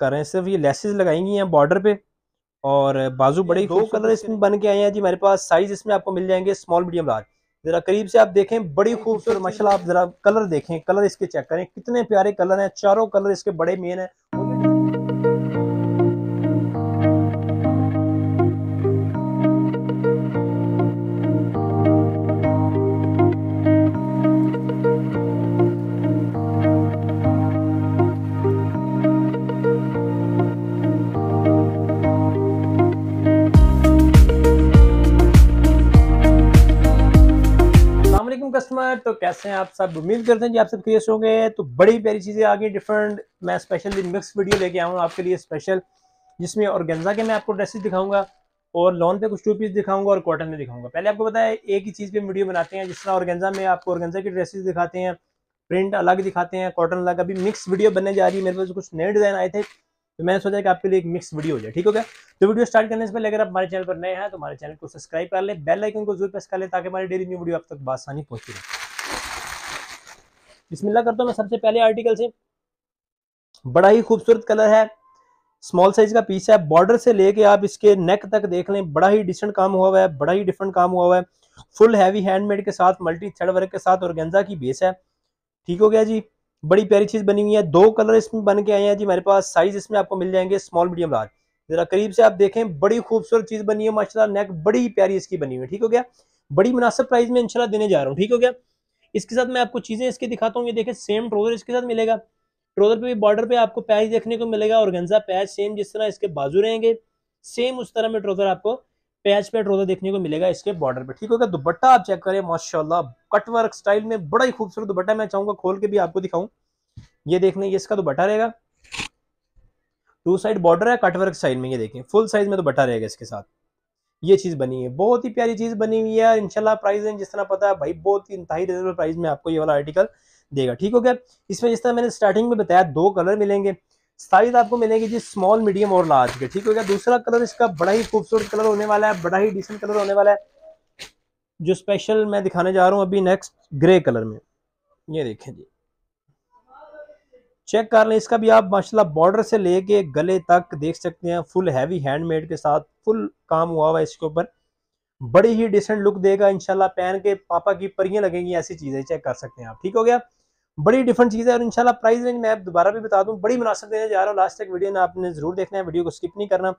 कर रहे हैं सिर्फ ये लेसेस लगाई गई हैं बॉर्डर पे और बाजू बड़े दो कलर इसमें बन के आए हैं जी मेरे पास साइज इसमें आपको मिल जाएंगे स्मॉल मीडियम लार्ज जरा करीब से आप देखें बड़ी खूबसूरत मशाला आप जरा कलर देखें कलर इसके चेक करें कितने प्यारे कलर हैं चारों कलर इसके बड़े मेन हैं कैसे हैं आप सब उम्मीद करते हैं कि आप सब क्रिएस होंगे तो बड़ी प्यारी चीज़ें आ गई डिफरेंट मैं स्पेशली मिक्स वीडियो लेके हूँ आपके लिए स्पेशल जिसमें और के मैं आपको ड्रेसेस दिखाऊंगा और लॉन पे कुछ टू पीस दिखाऊंगा और कॉटन में दिखाऊंगा पहले आपको बताया एक ही चीज़ पे वीडियो बनाते हैं जिस तरह ऑर्गेन्जा में आपको और की ड्रेसेज दिखाते हैं प्रिंट अलग दिखाते हैं कॉटन अलग अभी मिक्स वीडियो बनने जा रही है मेरे पास कुछ नए डिज़ाइन आए थे तो मैंने सोचा कि आपके लिए एक मिक्स वीडियो हो जाए ठीक हो गया तो वीडियो स्टार्ट करने से पहले अगर आप हमारे चैनल पर नए हैं तो हमारे चैनल को सब्सक्राइब कर ले बेल आइकन को जरूर प्रेस कर ले ताकि हमारी डेली न्यू वीडियो आप तक बासानी पहुंची रहे बिस्मिल्ला करता हूँ मैं सबसे पहले आर्टिकल से बड़ा ही खूबसूरत कलर है स्मॉल साइज का पीस है बॉर्डर से लेके आप इसके नेक तक देख लें बड़ा ही डिफरेंट काम हुआ हुआ है बड़ा ही डिफरेंट काम हुआ हुआ है फुल हैवी हैंडमेड के साथ मल्टी थ्रेड वर्क के साथ और गेंजा की बेस है ठीक हो गया जी बड़ी प्यारी चीज़ बनी हुई है दो कलर इसमें बन के आए हैं जी मेरे पास साइज इसमें आपको मिल जाएंगे स्मॉल मीडियम लार्ज जरा करीब से आप देखें बड़ी खूबसूरत चीज़ बनी है माशाल्लाह नेक बड़ी प्यारी इसकी बनी हुई है ठीक हो गया बड़ी मुनासिब प्राइस में इंशाल्लाह देने जा रहा हूँ ठीक हो गया इसके साथ मैं आपको चीज़ें इसके दिखाता हूँ ये देखे सेम ट्रोजर इसके साथ मिलेगा ट्रोजर पे भी बॉर्डर पे आपको पैच देखने को मिलेगा और गंजा पैच सेम जिस तरह इसके बाजू रहेंगे सेम उस तरह में ट्रोजर आपको पैच पे ट्रोजर देखने को मिलेगा इसके बॉर्डर पे ठीक होगा दुपट्टा आप चेक करें माशाल्लाह कटवर्क स्टाइल में बड़ा ही खूबसूरत दुपट्टा मैं चाहूंगा खोल के भी आपको दिखाऊं ये देखने ये इसका दुपट्टा रहेगा टू साइड बॉर्डर है कटवर्क साइड में ये देखें फुल साइज में दुपट्टा रहेगा इसके साथ ये चीज़ बनी है बहुत ही प्यारी चीज़ बनी हुई है इनशाला प्राइस जिस तरह पता है भाई बहुत ही इंतहाई रिजनेबल प्राइस में आपको ये वाला आर्टिकल देगा ठीक हो गया इसमें जिस तरह मैंने स्टार्टिंग में बताया दो कलर मिलेंगे साइज आपको मिलेगी जी स्मॉल मीडियम और लार्ज के ठीक हो गया दूसरा कलर इसका बड़ा ही खूबसूरत कलर होने वाला है बड़ा ही डिसेंट कलर होने वाला है जो स्पेशल मैं दिखाने जा रहा हूँ अभी नेक्स्ट ग्रे कलर में ये देखें जी चेक कर लें इसका भी आप माशाल्लाह बॉर्डर से लेके गले तक देख सकते हैं फुल हैवी हैंडमेड के साथ फुल काम हुआ हुआ है इसके ऊपर बड़ी ही डिसेंट लुक देगा इनशाला पहन के पापा की परियां लगेंगी ऐसी चीज़ें चेक कर सकते हैं आप ठीक हो गया बड़ी डिफरेंट चीज़ है और इंशाल्लाह प्राइस रेंज मैं आप दोबारा भी बता दूं बड़ी मुनासिब देने जा रहा हूँ लास्ट तक वीडियो ने आपने जरूर देखना है वीडियो को स्किप नहीं करना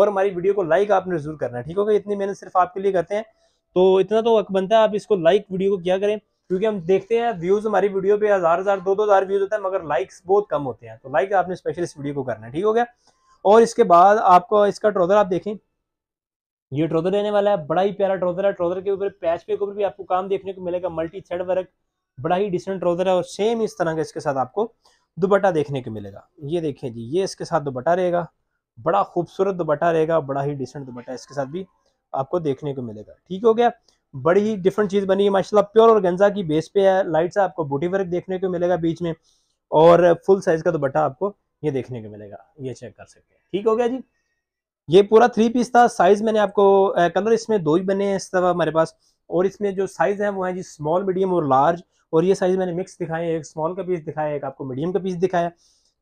और हमारी वीडियो को लाइक आपने जरूर करना ठीक ठीक होगा इतनी मेहनत सिर्फ आपके लिए करते हैं तो इतना तो वक्त बनता है आप इसको लाइक वीडियो को क्या करें क्योंकि हम देखते हैं व्यूज हमारी वीडियो पे हजार हजार दो दो हजार व्यूज होता है मगर लाइक्स बहुत कम होते हैं तो लाइक आपने स्पेशल इस वीडियो को करना है ठीक हो गया और इसके बाद आपको इसका ट्रोजर आप देखें ये ट्रोजर देने वाला है बड़ा ही प्यारा ट्रोजर है ट्रोजर के ऊपर पैच पे ऊपर भी आपको काम देखने को मिलेगा मल्टी थ्रेड वर्क बड़ा ही डिसेंट ट्रोजर है और सेम इस तरह का इसके साथ आपको दुपट्टा देखने को मिलेगा ये देखें जी ये इसके साथ दुपट्टा रहेगा बड़ा खूबसूरत दुपट्टा रहेगा बड़ा ही डिसेंट दुपट्टा इसके साथ भी आपको देखने को मिलेगा ठीक हो गया बड़ी ही डिफरेंट चीज़ बनी है माशाल्लाह प्योर और गंजा की बेस पे है लाइट सा आपको बूटी वर्क देखने को मिलेगा बीच में और फुल साइज़ का दुपट्टा आपको ये देखने को मिलेगा ये चेक कर सकते हैं ठीक हो गया जी ये पूरा थ्री पीस था साइज़ मैंने आपको कलर इसमें दो ही बने हैं इस तरह हमारे पास और इसमें जो साइज़ है वो है जी स्मॉल मीडियम और लार्ज और ये साइज़ मैंने मिक्स दिखाए एक स्मॉल का पीस दिखाया एक आपको मीडियम का पीस दिखाया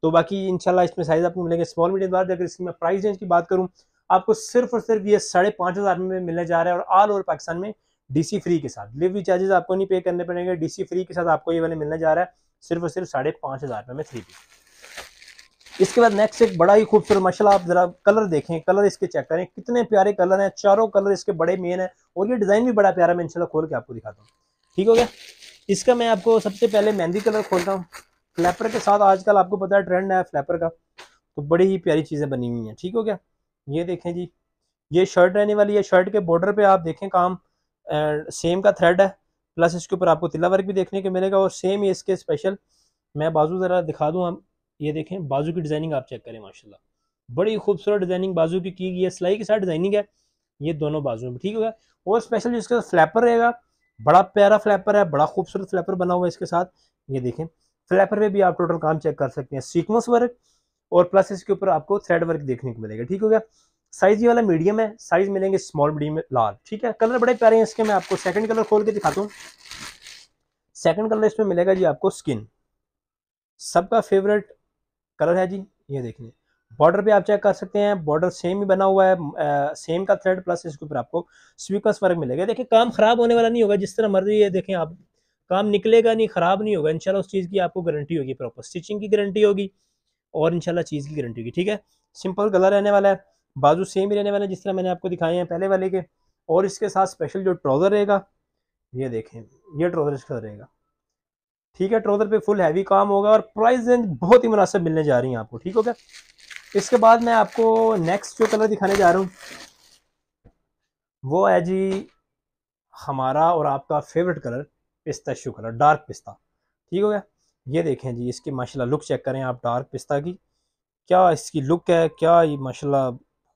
तो बाकी इंशाल्लाह इसमें साइज़ आपको मिलेंगे स्मॉल मीडियम लार्ज अगर इसकी मैं प्राइस रेंज की बात करूँ आपको सिर्फ और सिर्फ ये साढ़े पाँच हज़ार में मिलने जा रहा है और ऑल ओवर पाकिस्तान में डीसी फ्री के साथ डिलीवरी चार्जेस आपको नहीं पे करने पड़ेंगे डीसी फ्री के साथ आपको ये वाले मिलने जा रहा है सिर्फ और सिर्फ साढ़े पाँच हज़ार रुपये में थ्री पीस इसके बाद नेक्स्ट एक बड़ा ही खूबसूरत मशाला आप जरा कलर देखें कलर इसके चेक करें कितने प्यारे कलर हैं चारों कलर इसके बड़े मेन हैं और ये डिज़ाइन भी बड़ा प्यारा मैं इनशाला खोल के आपको दिखाता हूँ ठीक हो गया इसका मैं आपको सबसे पहले मेहंदी कलर खोलता हूँ फ्लैपर के साथ आजकल आपको पता है ट्रेंड है फ्लैपर का तो बड़ी ही प्यारी चीज़ें बनी हुई हैं ठीक हो गया ये देखें जी ये शर्ट रहने वाली है शर्ट के बॉर्डर पे आप देखें काम एंड सेम का थ्रेड है प्लस इसके ऊपर आपको तिला वर्क भी देखने को मिलेगा और सेम ही इसके स्पेशल मैं बाजू ज़रा दिखा दूँ हम ये देखें बाजू की डिज़ाइनिंग आप चेक करें माशाल्लाह बड़ी खूबसूरत डिज़ाइनिंग बाजू की की गई है सिलाई के साथ डिज़ाइनिंग है ये दोनों बाजू में ठीक होगा और स्पेशल साथ फ्लैपर रहेगा बड़ा प्यारा फ्लैपर है बड़ा खूबसूरत फ्लैपर बना हुआ है इसके साथ ये देखें फ्लैपर पे भी आप टोटल काम चेक कर सकते हैं सीक्वेंस वर्क और प्लस इसके ऊपर आपको थ्रेड वर्क देखने को मिलेगा ठीक हो गया साइज ये वाला मीडियम है साइज मिलेंगे स्मॉल मीडियम लार्ज ठीक है कलर बड़े प्यारे हैं इसके मैं आपको सेकंड कलर खोल के दिखाता हूँ सेकंड कलर इसमें मिलेगा जी आपको स्किन सबका फेवरेट कलर है जी ये देखिए बॉर्डर पे आप चेक कर सकते हैं बॉर्डर सेम ही बना हुआ है आ, सेम का थ्रेड प्लस इसके ऊपर आपको स्वीकर्स वर्क मिलेगा देखिए काम खराब होने वाला नहीं होगा जिस तरह मर्जी है देखें आप काम निकलेगा नहीं खराब नहीं होगा इनशाला उस चीज़ की आपको गारंटी होगी प्रॉपर स्टिचिंग की गारंटी होगी और इनशाला चीज़ की गारंटी होगी ठीक है सिंपल कलर रहने वाला है बाजू सेम ही रहने वाले जिस तरह मैंने आपको दिखाए हैं पहले वाले के और इसके साथ स्पेशल जो ट्राउज़र रहेगा ये देखें ये ट्राउज़र इसका रहेगा ठीक है ट्राउज़र पे फुल हैवी काम होगा और प्राइस रेंज बहुत ही मुनासिब मिलने जा रही है आपको ठीक हो गया इसके बाद मैं आपको नेक्स्ट जो कलर दिखाने जा रहा हूँ वो है जी हमारा और आपका फेवरेट कलर पिस्ता शू कलर डार्क पिस्ता ठीक हो गया ये देखें जी इसकी माशाल्लाह लुक चेक करें आप डार्क पिस्ता की क्या इसकी लुक है क्या ये माशाल्लाह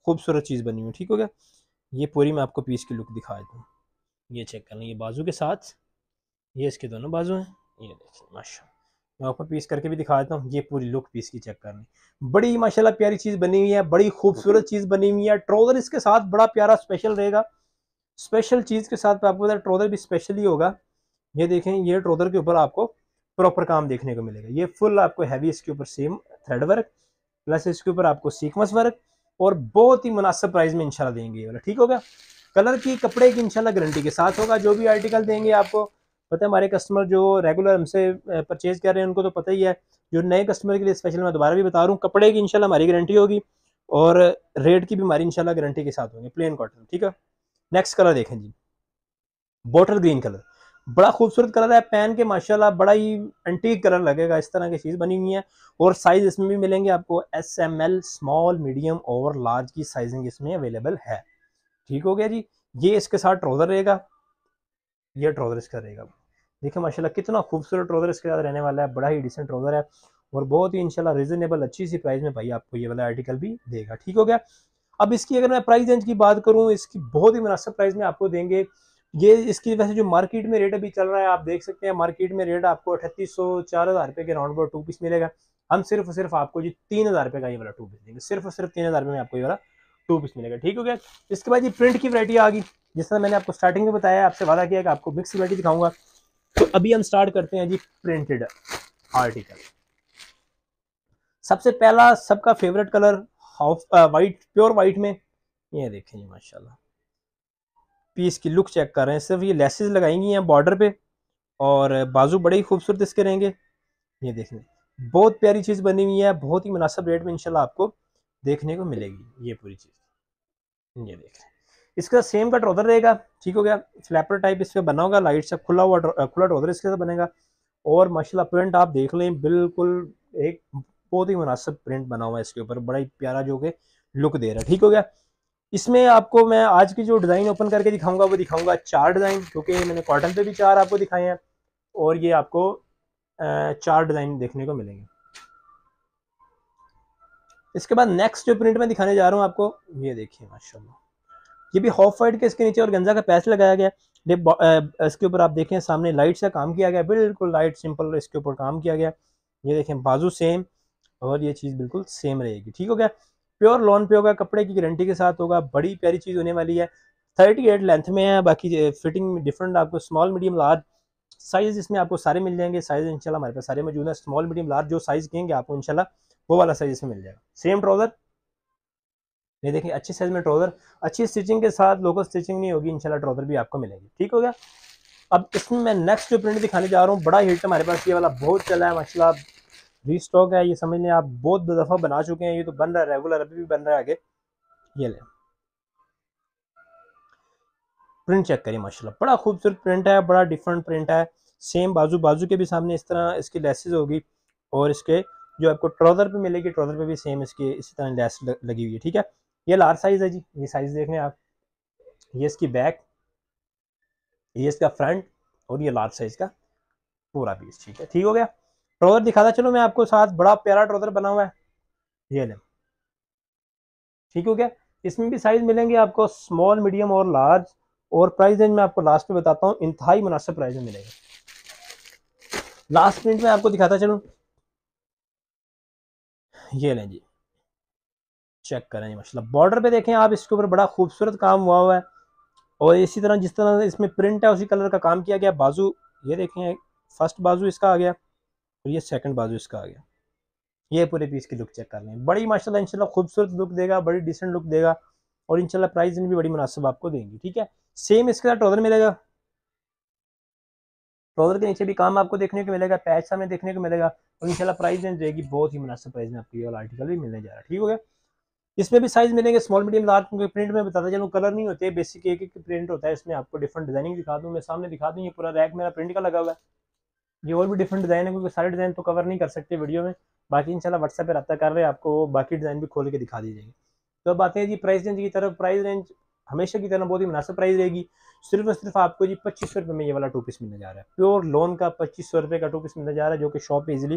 खूबसूरत चीज़ बनी हुई ठीक हो गया ये पूरी मैं आपको पीस की लुक दिखा दूँ ये चेक कर लें ये बाजू के साथ ये इसके दोनों बाजू हैं ये देखिए माशा मैं आपको पीस करके भी दिखा देता हूँ ये पूरी लुक पीस की चेक करनी बड़ी माशाल्लाह प्यारी चीज़ बनी हुई है बड़ी खूबसूरत चीज़ बनी हुई है ट्रोज़र इसके साथ बड़ा प्यारा स्पेशल रहेगा स्पेशल चीज़ के साथ आपको बताया ट्रोज़र भी स्पेशल ही होगा ये देखें ये ट्रोज़र के ऊपर आपको प्रॉपर काम देखने को मिलेगा ये फुल आपको हैवी इसके ऊपर सेम थ्रेड वर्क प्लस इसके ऊपर आपको सीक्वेंस वर्क और बहुत ही मुनासिब प्राइस में इंशाल्लाह देंगे ये वाला ठीक होगा कलर की कपड़े की इंशाल्लाह गारंटी के साथ होगा जो भी आर्टिकल देंगे आपको पता है हमारे कस्टमर जो रेगुलर हमसे परचेज कर रहे हैं उनको तो पता ही है जो नए कस्टमर के लिए स्पेशल मैं दोबारा भी बता रहा हूँ कपड़े की इंशाल्लाह हमारी गारंटी होगी और रेट की भी हमारी इंशाल्लाह गारंटी के साथ होंगे प्लेन कॉटन ठीक है नेक्स्ट कलर देखें जी बॉटल ग्रीन कलर बड़ा खूबसूरत कलर है पैन के माशाल्लाह बड़ा ही एंटीक कलर लगेगा इस तरह की चीज़ बनी हुई है और साइज़ इसमें भी मिलेंगे आपको S M L small medium और लार्ज की साइजिंग इसमें अवेलेबल है ठीक हो गया जी ये इसके साथ ट्राउज़र रहेगा ये ट्राउज़र इसका रहेगा देखिए माशाल्लाह कितना खूबसूरत ट्राउज़र इसके साथ रहने वाला है बड़ा ही डिसेंट ट्राउज़र है और बहुत ही इनशाला रिजनेबल अच्छी सी प्राइस में भाई आपको ये वाला आर्टिकल भी देगा ठीक हो गया अब इसकी अगर मैं प्राइस रेंज की बात करूँ इसकी बहुत ही मुनासिब प्राइस में आपको देंगे ये इसकी वैसे जो मार्केट में रेट अभी चल रहा है आप देख सकते हैं मार्केट में रेट आपको अठतीस सौ चार हज़ार रुपये के राउंड अबाउट टू पीस मिलेगा हम सिर्फ सिर्फ आपको जी तीन हज़ार रुपये का ये वाला टू पीस देंगे सिर्फ सिर्फ तीन हज़ार में आपको ये वाला टू पीस मिलेगा ठीक हो गया इसके बाद ये प्रिंट की वरायटी आ गई जिस तरह मैंने आपको स्टार्टिंग में बताया आपसे वादा किया कि आपको मिक्स वरायटी दिखाऊंगा तो अभी हम स्टार्ट करते हैं जी प्रिंटेड आर्टिकल सबसे पहला सबका favourite colour half white pure white में ये देखें जी माशाल्लाह पीस की लुक चेक कर रहे हैं सिर्फ ये लेसेस लगाएंगी हैं बॉर्डर पे और बाजू बड़े ही खूबसूरत इसके रहेंगे ये देखें बहुत प्यारी चीज़ बनी हुई है बहुत ही मुनासिब रेट में इनशाला आपको देखने को मिलेगी ये पूरी चीज़ ये देख लें इसका सेम का ट्रोदर रहेगा ठीक हो गया फ्लैपर टाइप इस पर बना होगा लाइट सा खुला हुआ खुला ट्रोदर इसके साथ बनेगा और माशाल्लाह प्रिंट आप देख लें बिल्कुल एक बहुत ही मुनासिब प्रिंट बना हुआ है इसके ऊपर बड़ा ही प्यारा जो कि लुक दे रहा है ठीक हो गया इसमें आपको मैं आज की जो डिज़ाइन ओपन करके दिखाऊंगा वो दिखाऊंगा चार डिज़ाइन क्योंकि मैंने कॉटन पे भी चार आपको दिखाए हैं और ये आपको चार डिज़ाइन देखने को मिलेंगे इसके बाद नेक्स्ट जो प्रिंट में दिखाने जा रहा हूँ आपको ये देखिए माशाल्लाह ये भी हॉफ वाइट के इसके नीचे और गंजा का पैच लगाया गया है इसके ऊपर आप देखें सामने लाइट से काम किया गया बिल्कुल लाइट सिंपल इसके ऊपर काम किया गया ये देखें बाजू सेम और ये चीज़ बिल्कुल सेम रहेगी ठीक हो गया प्योर लॉन पे होगा कपड़े की गारंटी के साथ होगा बड़ी प्यारी चीज़ होने वाली है थर्टी एट लेंथ में है बाकी फिटिंग डिफरेंट आपको स्मॉल मीडियम लार्ज साइज़ इसमें आपको सारे मिल जाएंगे साइज़ इनशाला हमारे पास सारे मौजूद है स्मॉल मीडियम लार्ज जो साइज़ कहेंगे आपको इनशाला वो वाला साइज़ इसमें मिल जाएगा सेम ट्राउज़र ये देखिए अच्छे साइज़ में ट्राउज़र अच्छी स्टिचिंग के साथ लोकल स्टिचिंग नहीं होगी इनशाला ट्राउज़र भी आपको मिलेगी ठीक हो गया अब इसमें मैं नेक्स्ट जो प्रिंट दिखाने जा रहा हूँ बड़ा हिट हमारे पास ये वाला बहुत चला है माशाला री स्टॉक है ये समझ लें आप बहुत दफ़ा बना चुके हैं ये तो बन रहा है रेगुलर अभी भी बन रहा है आगे ये ले प्रिंट चेक करिए माशाल्लाह बड़ा खूबसूरत प्रिंट है बड़ा डिफरेंट प्रिंट है सेम बाजू बाजू के भी सामने इस तरह इसकी लेसेस होगी और इसके जो आपको ट्राउज़र पे मिलेगी ट्राउज़र पे भी सेम इसकी इसी तरह लेस लगी हुई है ठीक है ये लार्ज साइज़ है जी ये साइज़ देख लें आप ये इसकी बैक ये इसका फ्रंट और ये लार्ज साइज़ का पूरा पीस ठीक है ठीक हो गया ड्रॉवर था चलो मैं आपको साथ बड़ा प्यारा ड्रॉवर बना हुआ है ये ले ठीक हो गया इसमें भी साइज़ मिलेंगे आपको स्मॉल मीडियम और लार्ज और प्राइस रेंज में आपको लास्ट में बताता हूँ इंतहाई मुनासिब प्राइस में मिलेगा लास्ट प्रिंट में आपको दिखाता चलूँ ये लें जी चेक करें जी मतलब बॉर्डर पे देखें आप इसके ऊपर बड़ा खूबसूरत काम हुआ हुआ है और इसी तरह जिस तरह इसमें प्रिंट है उसी कलर का काम किया गया बाजू ये देखें फर्स्ट बाजू इसका आ गया और ये सेकंड बाजू इसका आ गया ये पूरे पीस की लुक चेक कर लें बड़ी माशाल्लाह इंशाल्लाह खूबसूरत लुक देगा बड़ी डिसेंट लुक देगा और इंशाल्लाह प्राइस भी बड़ी मुनासिब आपको देंगी ठीक है सेम इसके साथ ट्रोजर मिलेगा ट्रोजर के नीचे भी काम आपको देखने को मिलेगा पैच सामने देखने को मिलेगा और इंशाल्लाह प्राइस रेंज रहेगी बहुत ही मुनासिब प्राइस में आपको ये वाला आर्टिकल भी मिलने जा रहा है ठीक हो गया इसमें भी साइज मिलेंगे स्मॉल मीडियम लार्ज क्योंकि प्रिंट में बताता चलूँ कलर नहीं होते बेसिक एक एक प्रिंट होता है इसमें आपको डिफरेंट डिजाइनिंग दिखा दूँ मैं सामने दिखा दूँ ये पूरा रैक मेरा प्रिंट का लगा हुआ है ये और भी डिफरेंट डिज़ाइन है क्योंकि सारे डिज़ाइन तो कवर नहीं कर सकते वीडियो में बाकी इंशाल्लाह व्हाट्सएप पे रब्ता कर रहे हैं आपको बाकी डिज़ाइन भी खोल के दिखा दी जाएंगे तो अब आते हैं जी प्राइस रेंज की तरफ प्राइस रेंज हमेशा की तरह बहुत ही मुनासिब प्राइस रहेगी सिर्फ और सिर्फ आपको जी पच्चीस सौ में ये वाला टू पीस मिलने जा रहा है प्योर लोन का पच्चीस सौ का टू पीस मिलने जा रहा है जो कि शॉप पर easily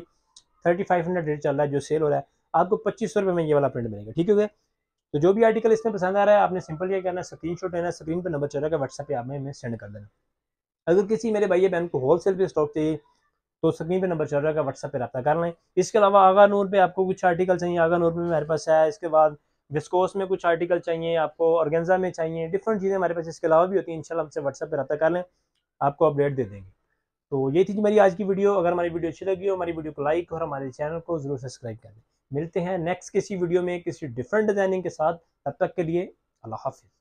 thirty five hundred rate चल रहा है जो सेल हो रहा है आपको पच्चीस सौ में ये वाला प्रिंट मिलेगा ठीक है तो जो भी आर्टिकल इसमें पसंद आ रहा है आपने सिंपल क्या करना है स्क्रीन शॉट लेना स्क्रीन पर नंबर चल रहा है व्हाट्सएप पर आप हमें सेंड कर देना अगर किसी मेरे भाई बहन को होलसेल पे स्टॉक चाहिए तो स्क्रीन पे नंबर चल रहा है व्हाट्सएप पे रब्ता कर लें इसके अलावा आगा नूर पे आपको कुछ आर्टिकल चाहिए आगा नूर पे मेरे पास है इसके बाद विस्कोस में कुछ आर्टिकल चाहिए आपको ऑर्गेंजा में चाहिए डिफरेंट चीज़ें हमारे पास इसके अलावा भी होती हैं इनशाला हमसे व्हाट्सअप पर रब्ता कर लें आपको अपडेट दे देंगे तो ये थी मेरी आज की वीडियो अगर हमारी वीडियो अच्छी लगी हो हमारी वीडियो को लाइक और हमारे चैनल को ज़रूर सब्सक्राइब कर लें मिलते हैं नेक्स्ट किसी वीडियो में किसी डिफरेंट डिज़ाइनिंग के साथ तब तक के लिए अल्लाह हाफिज़